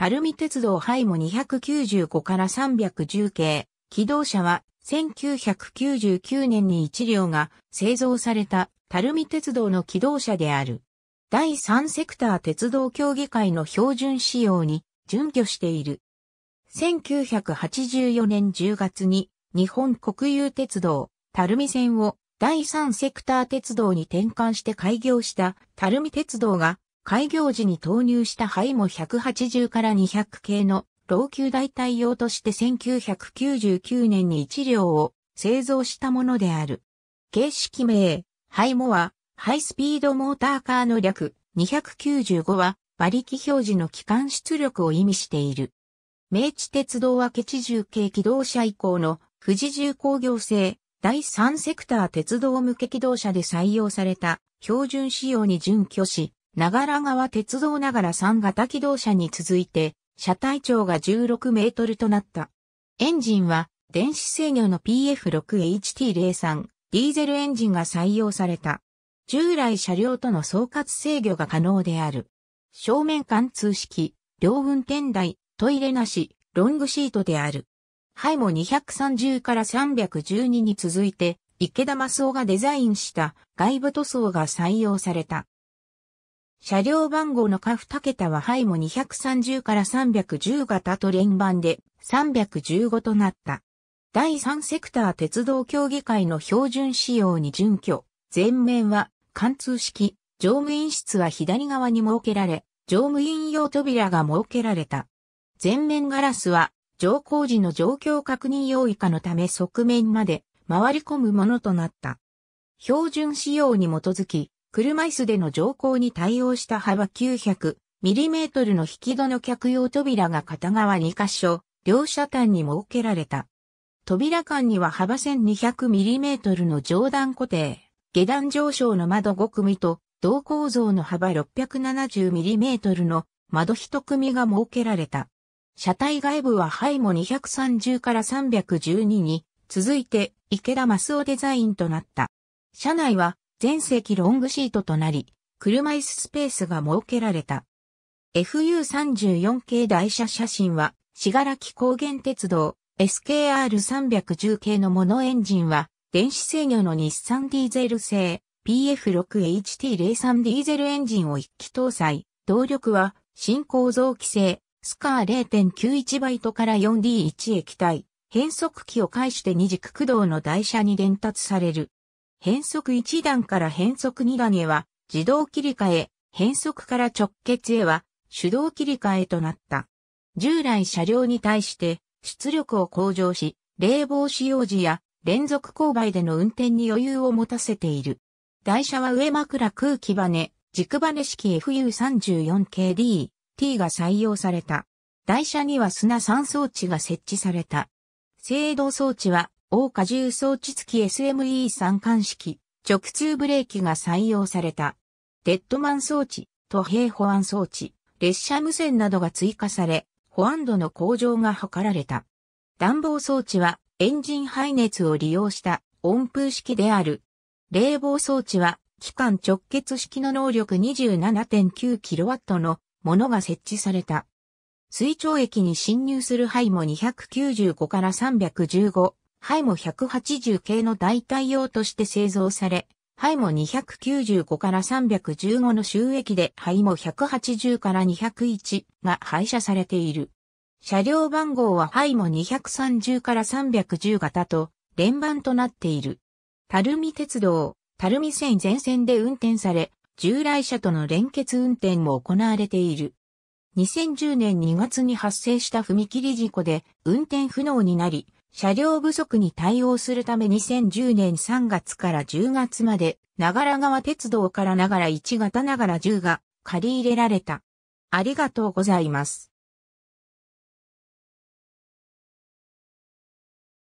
垂水鉄道ハイモ295から310系、機動車は1999年に1両が製造された垂水鉄道の機動車である。第3セクター鉄道協議会の標準仕様に準拠している。1984年10月に日本国有鉄道、垂水線を第3セクター鉄道に転換して開業した垂水鉄道が開業時に投入した灰も180から200系の老朽代替用として1999年に1両を製造したものである。形式名、ハイモは、ハイスピードモーターカーの略、295は、馬力表示の機関出力を意味している。明治鉄道明治重系機動車以降の富士重工業製第3セクター鉄道向け機動車で採用された標準仕様に準拠し、長良川鉄道ながら3型機動車に続いて、車体長が16メートルとなった。エンジンは、電子制御の PF6HT03、ディーゼルエンジンが採用された。従来車両との総括制御が可能である。正面貫通式、両運転台、トイレなし、ロングシートである。ハイも230から312に続いて、池田正夫がデザインした外部塗装が採用された。車両番号の下2桁はハイモ230から310型と連番で315となった。第3セクター鉄道協議会の標準仕様に準拠。前面は貫通式、乗務員室は左側に設けられ、乗務員用扉が設けられた。前面ガラスは乗降時の状況確認用以下のため側面まで回り込むものとなった。標準仕様に基づき、車椅子での乗降に対応した幅 900mm の引き戸の客用扉が片側2箇所、両車端に設けられた。扉間には幅 1200mm の上段固定、下段上昇の窓5組と、同構造の幅 670mm の窓1組が設けられた。車体外部は背後230から312に、続いて池田マスオデザインとなった。車内は全席ロングシートとなり、車椅子スペースが設けられた。FU34 系台車写真は、しがらき高原鉄道 SKR310 系のモノエンジンは、電子制御の日産ディーゼル製 PF6HT03 ディーゼルエンジンを一気搭載。動力は、新構造規制、スカー0.91バイトから 4D1 液体、変速機を介して二軸駆動の台車に伝達される。変速1段から変速2段へは自動切り替え、変速から直結へは手動切り替えとなった。従来車両に対して出力を向上し、冷房使用時や連続勾配での運転に余裕を持たせている。台車は上枕空気バネ、軸バネ式 FU34KD、T が採用された。台車には砂酸装置が設置された。制動装置は大荷重装置付き SME 三冠式、直通ブレーキが採用された。デッドマン装置、と兵保安装置、列車無線などが追加され、保安度の向上が図られた。暖房装置はエンジン排熱を利用した温風式である。冷房装置は機関直結式の能力 27.9kW のものが設置された。水調液に侵入する範囲も295から315ハイモ180系の代替用として製造され、ハイモ295から315の収益でハイモ180から201が廃車されている。車両番号はハイモ230から310型と連番となっている。ルミ鉄道、ルミ線全線で運転され、従来車との連結運転も行われている。2010年2月に発生した踏切事故で運転不能になり、車両不足に対応するため2010年3月から10月まで、長良川鉄道から長良1型長良10が借り入れられた。ありがとうございます。